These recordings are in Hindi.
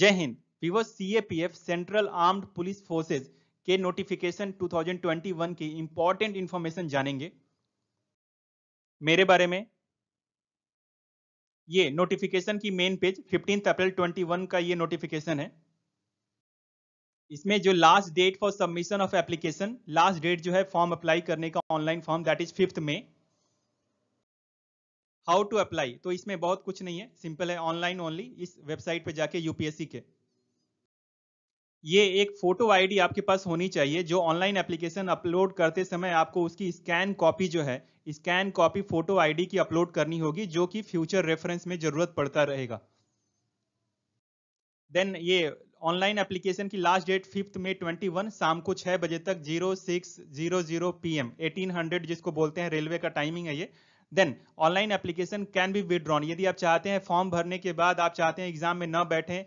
जय Hind P F central armed police forces के नोटिफिकेशन 2021 की इंपॉर्टेंट इंफॉर्मेशन जानेंगे मेरे बारे में ये नोटिफिकेशन की मेन पेज 15 अप्रैल 21 का ये नोटिफिकेशन है इसमें जो last date for submission of application last date जो है फॉर्म अप्लाई करने का online form that is fifth में हाउ टू अप्लाई तो इसमें बहुत कुछ नहीं है सिंपल है ऑनलाइन ओनली इस वेबसाइट पे जाके यूपीएससी के ये एक फोटो आईडी आपके पास होनी चाहिए जो ऑनलाइन एप्लीकेशन अपलोड करते समय आपको उसकी स्कैन कॉपी जो है स्कैन कॉपी फोटो आईडी की अपलोड करनी होगी जो कि फ्यूचर रेफरेंस में जरूरत पड़ता रहेगा देन ये ऑनलाइन एप्लीकेशन की लास्ट डेट फिफ्थ ट्वेंटी 21 शाम को छह बजे तक zero six zero zero PM eighteen एटीन हंड्रेड जिसको बोलते हैं रेलवे का टाइमिंग है ये then online application can be withdrawn यदि आप चाहते हैं फॉर्म भरने के बाद आप चाहते हैं एग्जाम में न बैठें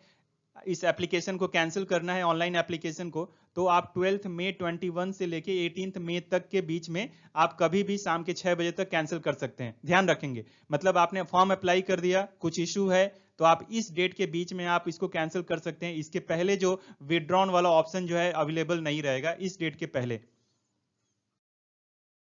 इस एप्लीकेशन को कैंसिल करना है ऑनलाइन एप्लीकेशन को तो आप ट्वेल्थ मई 21 से लेके 18th मई तक के बीच में आप कभी भी शाम के छह बजे तक कैंसिल कर सकते हैं ध्यान रखेंगे मतलब आपने फॉर्म अप्लाई कर दिया कुछ इशू है तो आप इस डेट के बीच में आप इसको कैंसिल कर सकते हैं इसके पहले जो विदड्रॉन वाला ऑप्शन जो है अवेलेबल नहीं रहेगा इस डेट के पहले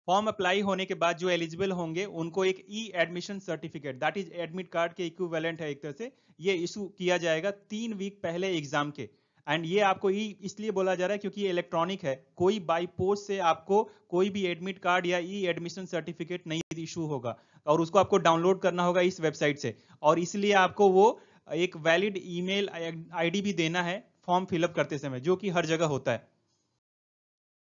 फॉर्म अप्लाई होने के बाद जो एलिजिबल होंगे उनको एक E admission certificate that is admit card के इक्विवेलेंट है एक तरह से ये इशू किया जाएगा तीन वीक पहले एग्जाम के एंड ये आपको ई इसलिए बोला जा रहा है क्योंकि ये इलेक्ट्रॉनिक है कोई बाई पोस्ट से आपको कोई भी एडमिट कार्ड या ई एडमिशन सर्टिफिकेट नहीं इशू होगा और उसको आपको डाउनलोड करना होगा इस वेबसाइट से और इसलिए आपको वो एक वैलिड ईमेल आईडी भी देना है फॉर्म फिलअप करते समय जो कि हर जगह होता है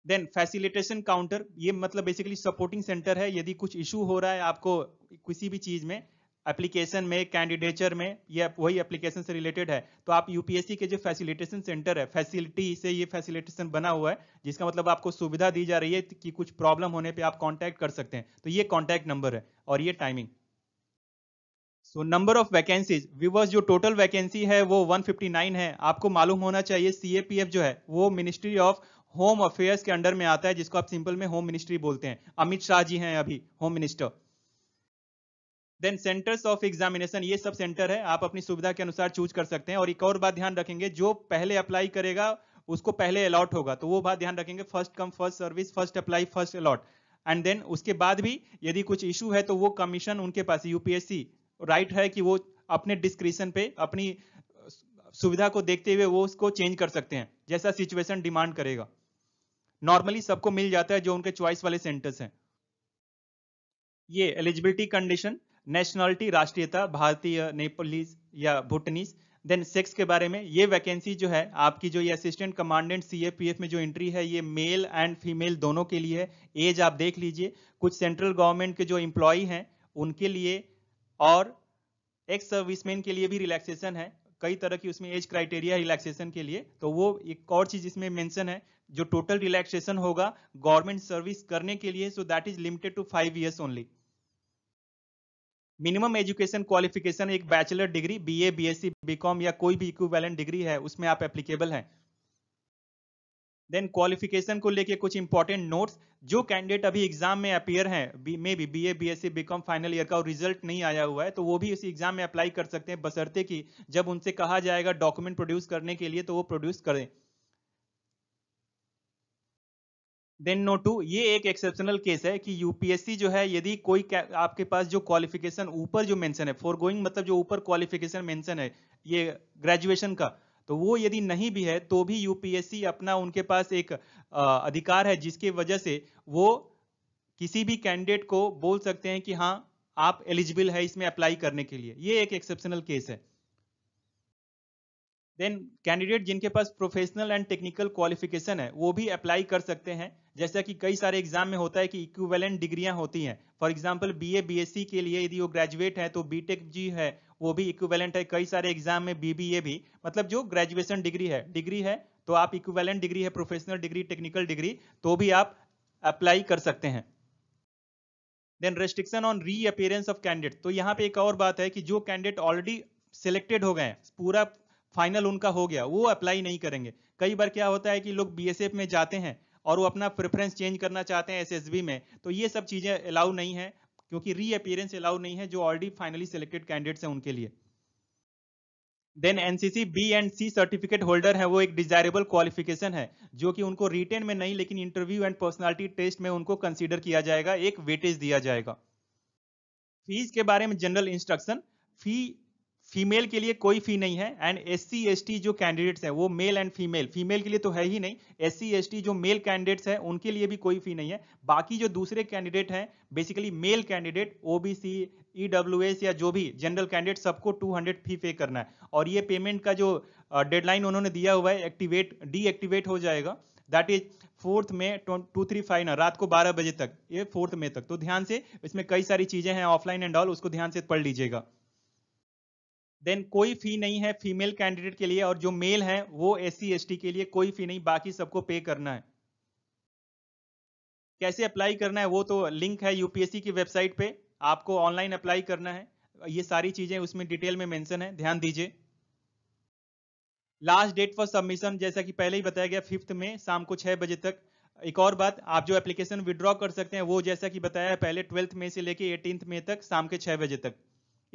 देन फैसिलिटेशन काउंटर ये मतलब बेसिकली सपोर्टिंग सेंटर है यदि कुछ इशू हो रहा है आपको किसी भी चीज में एप्लीकेशन में कैंडिडेचर में या वही एप्लीकेशन से रिलेटेड है तो आप यूपीएससी के जो फैसिलिटेशन सेंटर है फैसिलिटी से ये फैसिलिटेशन बना हुआ है जिसका मतलब आपको सुविधा दी जा रही है कि कुछ प्रॉब्लम होने पे आप कांटेक्ट कर सकते हैं तो ये कांटेक्ट नंबर है और ये timing so number of vacancies viewers जो टोटल वैकेंसी है वो 159 है आपको मालूम होना चाहिए सी जो है वो मिनिस्ट्री ऑफ होम अफेयर्स के अंडर में आता है जिसको आप सिंपल में होम मिनिस्ट्री बोलते हैं अमित शाह जी हैं अभी home minister then centres of examination ये सब सेंटर है आप अपनी सुविधा के अनुसार चूज कर सकते हैं और एक और बात ध्यान रखेंगे जो पहले अप्लाई करेगा उसको पहले अलॉट होगा तो वो बात ध्यान रखेंगे first come first service first apply first allot and then उसके बाद भी यदि कुछ इशू है तो वो कमीशन उनके पास यूपीएससी राइट है कि वो अपने डिस्क्रिप्शन पे अपनी सुविधा को देखते हुए वो उसको चेंज कर सकते हैं जैसा सिचुएशन डिमांड करेगा नॉर्मली सबको मिल जाता है जो उनके चॉइस वाले सेंटर्स हैं ये एलिजिबिलिटी कंडीशन नेशनलिटी राष्ट्रीयता भारतीय नेपालीज या भूटनीज देन सेक्स के बारे में ये वैकेंसी जो है आपकी जो ये असिस्टेंट कमांडेंट सीएपीएफ में जो एंट्री है ये मेल एंड फीमेल दोनों के लिए है एज आप देख लीजिए कुछ सेंट्रल गवर्नमेंट के जो एम्प्लॉय हैं उनके लिए और एक्स सर्विसमैन के लिए भी रिलैक्सेशन है कई तरह की उसमें एज क्राइटेरिया रिलैक्सेशन के लिए तो वो एक और चीज इसमें मेंशन है जो टोटल रिलैक्सेशन होगा गवर्नमेंट सर्विस करने के लिए so that is limited to five years only minimum education qualification एक bachelor degree B B A S C B Com या कोई भी इक्विवेलेंट डिग्री है उसमें आप एप्लीकेबल हैं देन क्वालिफिकेशन को लेके कुछ इंपॉर्टेंट नोट्स जो कैंडिडेट अभी एग्जाम में अपियर हैं maybe B A B S C B com final year का और रिजल्ट नहीं आया हुआ है तो वो भी इस एग्जाम में अप्लाई कर सकते हैं बसरते कि जब उनसे कहा जाएगा डॉक्यूमेंट प्रोड्यूस करने के लिए तो वो प्रोड्यूस करें देन नो टू ये एक एक्सेप्शनल केस है कि यूपीएससी जो है यदि कोई आपके पास जो क्वालिफिकेशन ऊपर जो मेंशन है फॉर गोइंग मतलब जो ऊपर क्वालिफिकेशन मेंशन है ये ग्रेजुएशन का तो वो यदि नहीं भी है तो भी यूपीएससी अपना उनके पास एक आ, अधिकार है जिसके वजह से वो किसी भी कैंडिडेट को बोल सकते हैं कि हाँ आप एलिजिबल है इसमें अप्लाई करने के लिए ये एक एक्सेप्शनल केस है देन कैंडिडेट जिनके पास प्रोफेशनल एंड टेक्निकल क्वालिफिकेशन है वो भी अप्लाई कर सकते हैं जैसा कि कई सारे एग्जाम में होता है कि इक्विवेलेंट डिग्रियां होती हैं फॉर एग्जांपल बीए बीएससी के लिए यदि वो ग्रेजुएट है तो बीटेक जी है वो भी इक्विवेलेंट है कई सारे एग्जाम में बीबीए भी मतलब जो ग्रेजुएशन डिग्री है डिग्री है तो आप इक्विवेलेंट डिग्री है प्रोफेशनल डिग्री टेक्निकल डिग्री तो भी आप अप्लाई कर सकते हैं then restriction on reappearance of candidate तो यहाँ पे एक और बात है कि जो कैंडिडेट ऑलरेडी सिलेक्टेड हो गए हैं पूरा फाइनल उनका हो गया वो अप्लाई नहीं करेंगे कई बार क्या होता है कि लोग बीएसएफ में जाते हैं और वो अपना प्रेफरेंस चेंज करना चाहते हैं एसएसबी में तो ये सब चीज़ें अलाउ नहीं है क्योंकि री अपियरेंस अलाउ नहीं है जो ऑलरेडी फाइनली सिलेक्टेड कैंडिडेट्स हैं उनके लिए then NCC B and C certificate holder है वो एक डिजायरेबल क्वालिफिकेशन है जो कि उनको रिटेन में नहीं लेकिन इंटरव्यू एंड पर्सनालिटी टेस्ट में उनको कंसीडर किया जाएगा एक वेटेज दिया जाएगा फीस के बारे में जनरल इंस्ट्रक्शन फी फीमेल के लिए कोई फी नहीं है एंड एस सी जो कैंडिडेट्स हैं वो मेल एंड फीमेल फीमेल के लिए तो है ही नहीं एस सी जो मेल कैंडिडेट्स हैं उनके लिए भी कोई फी नहीं है बाकी जो दूसरे कैंडिडेट हैं basically male candidate OBC EWS या जो भी जनरल कैंडिडेट सबको 200 फी पे करना है और ये पेमेंट का जो डेडलाइन उन्होंने दिया हुआ है एक्टिवेट डीएक्टिवेट हो जाएगा दैट इज फोर्थ में टू थ्री फाइव रात को बारह बजे तक ये फोर्थ में तक तो ध्यान से इसमें कई सारी चीजें हैं ऑफलाइन एंड ऑल उसको ध्यान से पढ़ लीजिएगा देन कोई फी नहीं है फीमेल कैंडिडेट के लिए और जो मेल है वो एस सी के लिए कोई फी नहीं बाकी सबको पे करना है कैसे अप्लाई करना है वो तो लिंक है यूपीएससी की वेबसाइट पे आपको ऑनलाइन अप्लाई करना है ये सारी चीजें उसमें डिटेल में मेंशन है ध्यान दीजिए लास्ट डेट फॉर सबमिशन जैसा कि पहले ही बताया गया फिफ्थ में शाम को छह बजे तक एक और बात आप जो एप्लीकेशन विड्रॉ कर सकते हैं वो जैसा कि बताया पहले ट्वेल्थ में से लेके एटीन में तक शाम के छह बजे तक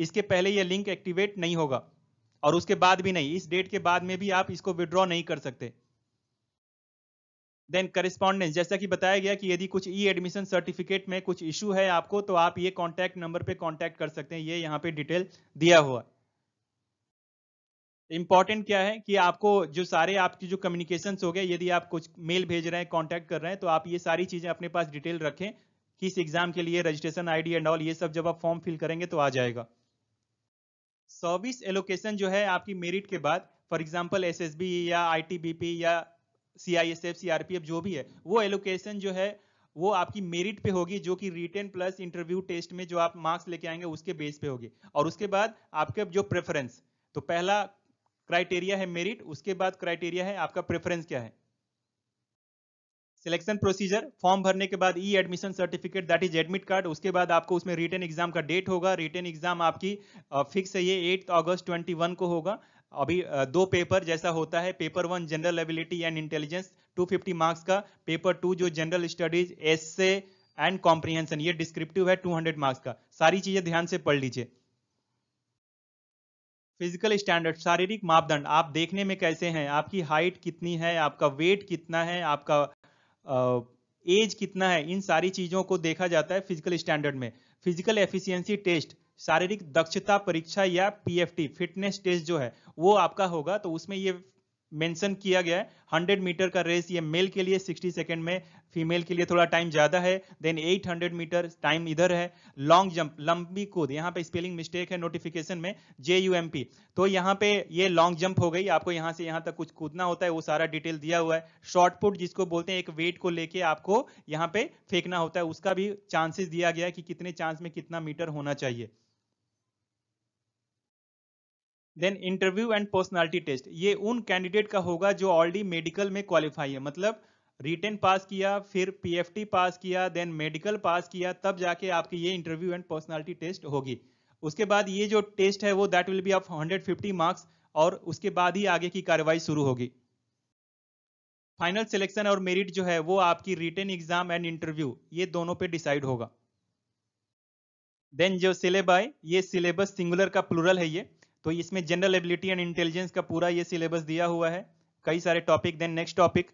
इसके पहले यह लिंक एक्टिवेट नहीं होगा और उसके बाद भी नहीं इस डेट के बाद में भी आप इसको विड्रॉ नहीं कर सकते देन करिस्पॉन्डेंस जैसा कि बताया गया कि यदि कुछ ई एडमिशन सर्टिफिकेट में कुछ इशू है आपको तो आप ये कॉन्टैक्ट नंबर पे कॉन्टैक्ट कर सकते हैं ये यहाँ पे डिटेल दिया हुआ इंपॉर्टेंट क्या है कि आपको जो सारे आपकी जो कम्युनिकेशन हो गए यदि आप कुछ मेल भेज रहे हैं कॉन्टैक्ट कर रहे हैं तो आप ये सारी चीजें अपने पास डिटेल रखें किस एग्जाम के लिए रजिस्ट्रेशन आई एंड ऑल ये सब जब आप फॉर्म फिल करेंगे तो आ जाएगा सर्विस एलोकेशन जो है आपकी मेरिट के बाद फॉर एग्जाम्पल एस या आई या C I S F C R P F जो भी है वो एलोकेशन जो है वो आपकी मेरिट पे होगी जो कि रिटेन प्लस इंटरव्यू टेस्ट में जो आप मार्क्स लेके आएंगे उसके बेस पे होगी और उसके बाद आपके जो प्रेफरेंस तो पहला क्राइटेरिया है मेरिट उसके बाद क्राइटेरिया है आपका प्रेफरेंस क्या है सिलेक्शन प्रोसीजर फॉर्म भरने के बाद E admission certificate that is admit card उसके बाद आपको उसमें रिटर्न एग्जाम का डेट होगा रिटर्न एग्जाम आपकी फिक्स है ये एट अगस्त 21 को होगा अभी दो पेपर जैसा होता है paper one general ability and intelligence 250 marks का पेपर टू जो general studies essay and comprehension ये डिस्क्रिप्टिव है 200 मार्क्स का सारी चीजें ध्यान से पढ़ लीजिए फिजिकल स्टैंडर्ड शारीरिक मापदंड आप देखने में कैसे हैं आपकी हाइट कितनी है आपका वेट कितना है आपका एज कितना है इन सारी चीज़ों को देखा जाता है फिजिकल स्टैंडर्ड में फिजिकल एफिशिएंसी टेस्ट शारीरिक दक्षता परीक्षा या पीएफटी फिटनेस टेस्ट जो है वो आपका होगा तो उसमें ये मेंशन किया गया है 100 मीटर का रेस ये मेल के लिए 60 सेकंड में फीमेल के लिए थोड़ा टाइम ज़्यादा है देन 800 मीटर टाइम इधर है लॉन्ग जंप लंबी कूद यहाँ पे स्पेलिंग मिस्टेक है नोटिफिकेशन में जे यू एम पी तो यहाँ पे ये लॉन्ग जंप हो गई आपको यहाँ से यहाँ तक कुछ कूदना होता है वो सारा डिटेल दिया हुआ है शॉर्टपुट जिसको बोलते हैं एक वेट को लेके आपको यहाँ पे फेंकना होता है उसका भी चांसेस दिया गया है कि कितने चांस में कितना मीटर होना चाहिए then interview and personality test ये उन कैंडिडेट का होगा जो ऑलरेडी मेडिकल में क्वालिफाई है मतलब रिटर्न पास किया फिर पीएफटी पास किया देन मेडिकल पास किया तब जाके आपकी ये इंटरव्यू एंड पर्सनालिटी टेस्ट होगी उसके बाद ये जो टेस्ट है वो that will be of 150 marks और उसके बाद ही आगे की कार्रवाई शुरू होगी फाइनल सिलेक्शन और मेरिट जो है वो आपकी रिटर्न एग्जाम एंड इंटरव्यू ये दोनों पे डिसाइड होगा देन जो सिलेबा ये सिलेबस सिंगुलर का प्लूरल है ये तो इसमें जनरल एबिलिटी एंड इंटेलिजेंस का पूरा ये सिलेबस दिया हुआ है कई सारे topic then next topic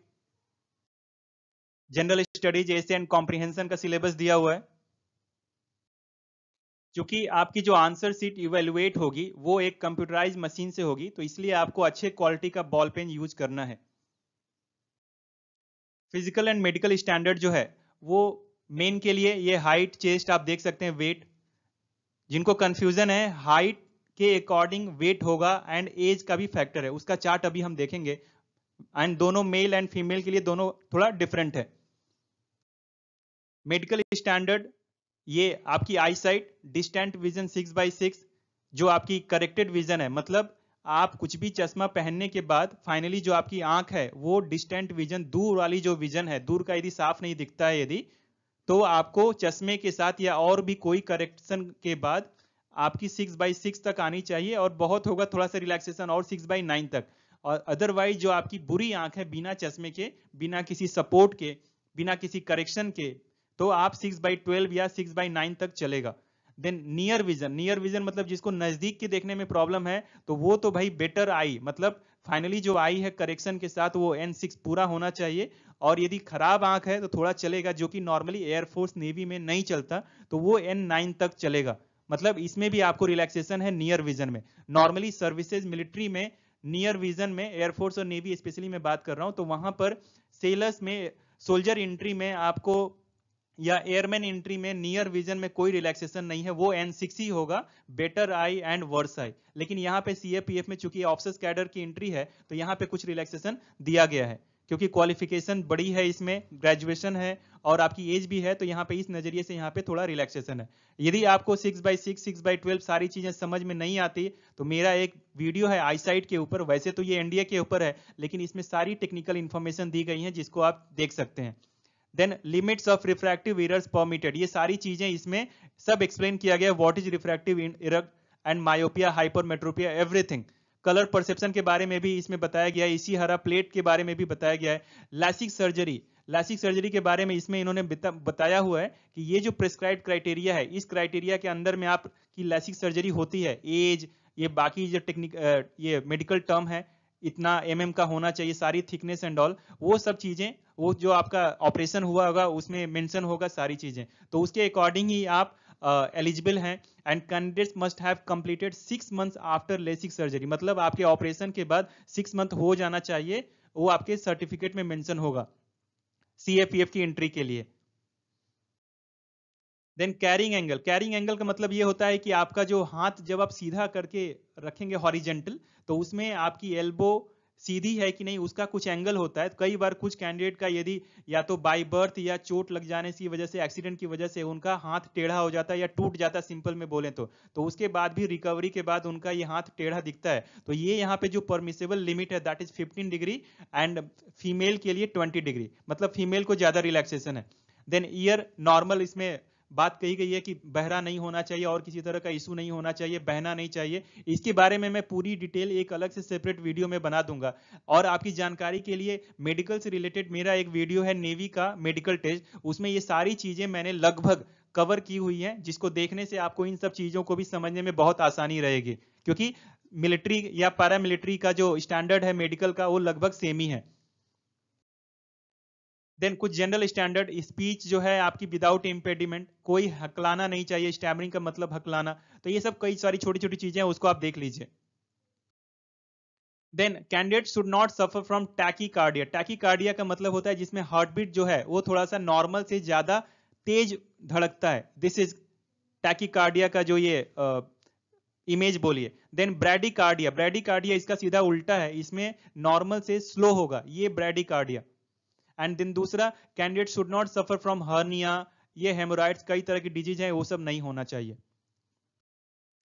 general studies ऐसे एंड कॉम्प्रिहेंशन का सिलेबस दिया हुआ है क्योंकि आपकी जो आंसर सीट इवेलुएट होगी वो एक कंप्यूटराइज मशीन से होगी तो इसलिए आपको अच्छे क्वालिटी का बॉल पेन यूज करना है फिजिकल एंड मेडिकल स्टैंडर्ड जो है वो मेन के लिए ये हाइट चेस्ट आप देख सकते हैं वेट जिनको कंफ्यूजन है हाइट के अकॉर्डिंग वेट होगा एंड एज का भी फैक्टर है उसका चार्ट अभी हम देखेंगे एंड दोनों मेल एंड फीमेल के लिए दोनों थोड़ा डिफरेंट है मेडिकल स्टैंडर्ड ये आपकी eye sight distant vision six by six जो आपकी करेक्टेड विजन है मतलब आप कुछ भी चश्मा पहनने के बाद फाइनली जो आपकी आंख है वो डिस्टेंट विजन दूर वाली जो विजन है दूर का यदि साफ नहीं दिखता है यदि तो आपको चश्मे के साथ या और भी कोई करेक्शन के बाद आपकी सिक्स बाई सिक्स तक आनी चाहिए और बहुत होगा थोड़ा सा रिलैक्सेशन और सिक्स बाई नाइन तक और अदरवाइज जो आपकी बुरी आंख है बिना चश्मे के बिना किसी सपोर्ट के बिना किसी करेक्शन के तो आप सिक्स बाई ट्वेल्व या सिक्स बाई नाइन तक चलेगा then near vision near vision मतलब जिसको नजदीक के देखने में प्रॉब्लम है तो वो तो भाई बेटर आई मतलब फाइनली जो आई है करेक्शन के साथ वो एन सिक्स पूरा होना चाहिए और यदि खराब आंख है तो थोड़ा चलेगा जो कि नॉर्मली एयरफोर्स नेवी में नहीं चलता तो वो एन नाइन तक चलेगा मतलब इसमें भी आपको रिलैक्सेशन है नियर विजन में नॉर्मली सर्विसेज मिलिट्री में नियर विजन में एयरफोर्स और नेवी स्पेशली मैं बात कर रहा हूँ तो वहां पर सेलर्स में सोल्जर एंट्री में आपको या एयरमैन एंट्री में नियर विजन में कोई रिलैक्सेशन नहीं है वो एन सिक्स ही होगा better eye and worse eye लेकिन यहाँ पे सीएपीएफ में चूंकि ऑफिस कैडर की एंट्री है तो यहाँ पे कुछ रिलैक्सेशन दिया गया है क्योंकि क्वालिफिकेशन बड़ी है इसमें ग्रेजुएशन है और आपकी एज भी है तो यहाँ पे इस नज़रिए से यहाँ पे थोड़ा रिलैक्सेशन है यदि आपको six by six six by twelve सारी चीज़ें समझ में नहीं आती तो मेरा एक वीडियो है आईसाइट के ऊपर वैसे तो ये एनडीए के ऊपर है लेकिन इसमें सारी टेक्निकल इन्फॉर्मेशन दी गई है जिसको आप देख सकते हैं then limits of refractive errors permitted ये सारी चीज़ें इसमें सब एक्सप्लेन किया गया what is refractive error and myopia hypermetropia everything colour perception के बारे में भी इसमें बताया गया है इसी हरा प्लेट के बारे में भी बताया गया है लैसिक सर्जरी लैसिक सर्जरी के बारे में इसमें इन्होंने बताया हुआ है कि ये जो प्रेस्क्राइब क्राइटेरिया है इस क्राइटेरिया के अंदर में आपकी लैसिक सर्जरी होती है एज ये बाकी जो टेक्निक ये मेडिकल टर्म है इतना एम mm का होना चाहिए सारी थिकनेस एंड ऑल वो सब चीज़ें वो जो आपका ऑपरेशन हुआ होगा उसमें मेंशन होगा सारी चीज़ें तो उसके अकॉर्डिंग ही आप एलिजिबल हैं and candidates must have completed six months after lasik surgery मतलब आपके ऑपरेशन के बाद सिक्स मंथ हो जाना चाहिए वो आपके सर्टिफिकेट में मेंशन होगा सीएपीएफ की एंट्री के लिए then carrying angle carrying angle का मतलब ये होता है कि आपका जो हाथ जब आप सीधा करके रखेंगे हॉरिजेंटल तो उसमें आपकी एल्बो सीधी है कि नहीं उसका कुछ एंगल होता है तो कई बार कुछ कैंडिडेट का यदि या तो बाई बर्थ या चोट लग जाने की वजह से एक्सीडेंट की वजह से उनका हाथ टेढ़ा हो जाता है या टूट जाता है सिंपल में बोले तो तो उसके बाद भी रिकवरी के बाद उनका ये हाथ टेढ़ा दिखता है तो ये यहाँ पे जो परमिसेबल लिमिट है that is fifteen degree and female के लिए ट्वेंटी डिग्री मतलब फीमेल को ज्यादा रिलैक्सेशन है देन ईयर नॉर्मल इसमें बात कही गई है कि बहरा नहीं होना चाहिए और किसी तरह का इशू नहीं होना चाहिए बहना नहीं चाहिए इसके बारे में मैं पूरी डिटेल एक अलग से सेपरेट वीडियो में बना दूंगा और आपकी जानकारी के लिए मेडिकल से रिलेटेड मेरा एक वीडियो है नेवी का मेडिकल टेस्ट उसमें ये सारी चीज़ें मैंने लगभग कवर की हुई है जिसको देखने से आपको इन सब चीज़ों को भी समझने में बहुत आसानी रहेगी क्योंकि मिलिट्री या पैरामिलिट्री का जो स्टैंडर्ड है मेडिकल का वो लगभग सेम ही है देन कुछ जनरल स्टैंडर्ड स्पीच जो है आपकी विदाउट इम्पेडिमेंट कोई हकलाना नहीं चाहिए स्टैमरिंग का मतलब हकलाना तो ये सब कई सारी छोटी छोटी चीजें हैं उसको आप देख लीजिए then candidate should not suffer from tachycardia tachycardia का मतलब होता है जिसमें हार्ट बीट जो है वो थोड़ा सा नॉर्मल से ज्यादा तेज धड़कता है दिस इज टैकी कार्डिया का जो ये इमेज बोलिए then bradycardia bradycardia इसका सीधा उल्टा है इसमें नॉर्मल से स्लो होगा ये ब्रैडी कार्डिया एंड दिन दूसरा candidate should not suffer from hernia ये हेमोराइड्स कई तरह की डिजीज है वो सब नहीं होना चाहिए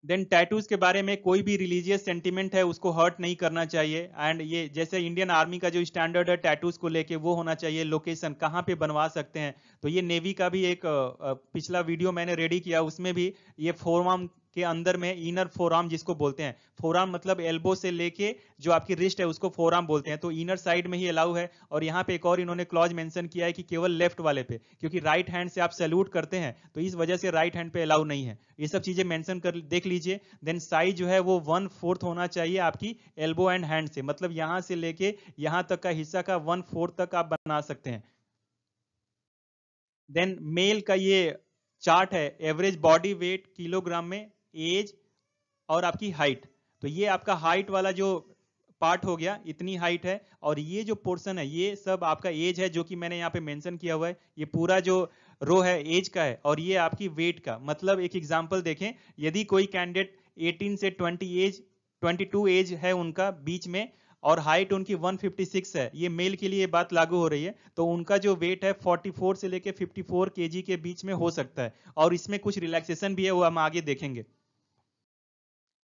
देन टैटूज के बारे में कोई भी रिलीजियस सेंटिमेंट है उसको हर्ट नहीं करना चाहिए एंड ये जैसे इंडियन आर्मी का जो स्टैंडर्ड है टैटूज को लेके वो होना चाहिए लोकेशन कहाँ पे बनवा सकते हैं तो ये नेवी का भी एक पिछला वीडियो मैंने रेडी किया उसमें भी ये फॉर्म के अंदर में इनर फोराम जिसको बोलते हैं फोराम मतलब एल्बो से लेके जो आपकी रिस्ट है उसको फोराम बोलते हैं तो इनर साइड में ही अलाउ है और यहाँ पे एक और इन्होंने क्लॉज मेंशन किया है कि केवल लेफ्ट वाले पे क्योंकि राइट हैंड से आप सैल्यूट करते हैं तो इस वजह से राइट हैंड पे अलाउ नहीं है ये सब चीजें मैंशन कर देख लीजिए देन साइज जो है वो वन फोर्थ होना चाहिए आपकी एल्बो एंड हैंड से मतलब यहाँ से लेके यहाँ तक का हिस्सा का वन फोर्थ तक आप बना सकते हैं देन मेल का ये चार्ट है एवरेज बॉडी वेट किलोग्राम में एज और आपकी हाइट तो ये आपका हाइट वाला जो पार्ट हो गया इतनी हाइट है और ये जो पोर्शन है ये सब आपका एज है जो कि मैंने यहाँ पे मेंशन किया हुआ है ये पूरा जो रो है एज का है और ये आपकी वेट का मतलब एक एग्जाम्पल देखें यदि कोई कैंडिडेट 18 से 20 एज 22 एज है उनका बीच में और हाइट उनकी 156 है ये मेल के लिए बात लागू हो रही है तो उनका जो वेट है 44 से लेके 54 केजी के बीच में हो सकता है और इसमें कुछ रिलैक्सेशन भी है वो हम आगे देखेंगे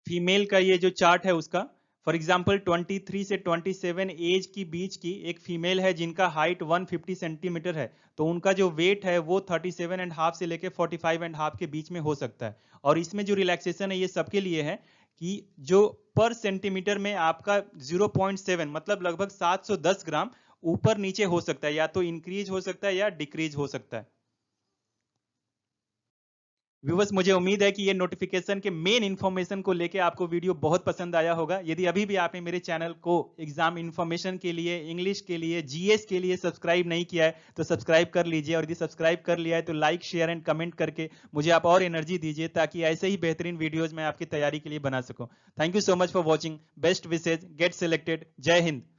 फीमेल का ये जो चार्ट है उसका फॉर एग्जाम्पल 23 से 27 एज की बीच की एक फीमेल है जिनका हाइट 150 सेंटीमीटर है तो उनका जो वेट है वो 37 एंड हाफ से लेकर 45 एंड हाफ के बीच में हो सकता है और इसमें जो रिलैक्सेशन है ये सबके लिए है कि जो पर सेंटीमीटर में आपका 0.7 मतलब लगभग 710 ग्राम ऊपर नीचे हो सकता है या तो इंक्रीज हो सकता है या डिक्रीज हो सकता है व्यूवर्स मुझे उम्मीद है कि ये नोटिफिकेशन के मेन इन्फॉर्मेशन को लेके आपको वीडियो बहुत पसंद आया होगा यदि अभी भी आपने मेरे चैनल को एग्जाम इन्फॉर्मेशन के लिए इंग्लिश के लिए जीएस के लिए सब्सक्राइब नहीं किया है तो सब्सक्राइब कर लीजिए और यदि सब्सक्राइब कर लिया है तो लाइक शेयर एंड कमेंट करके मुझे आप और एनर्जी दीजिए ताकि ऐसे ही बेहतरीन वीडियोज मैं आपकी तैयारी के लिए बना सकूँ thank you so much for watching best wishes get selected जय हिंद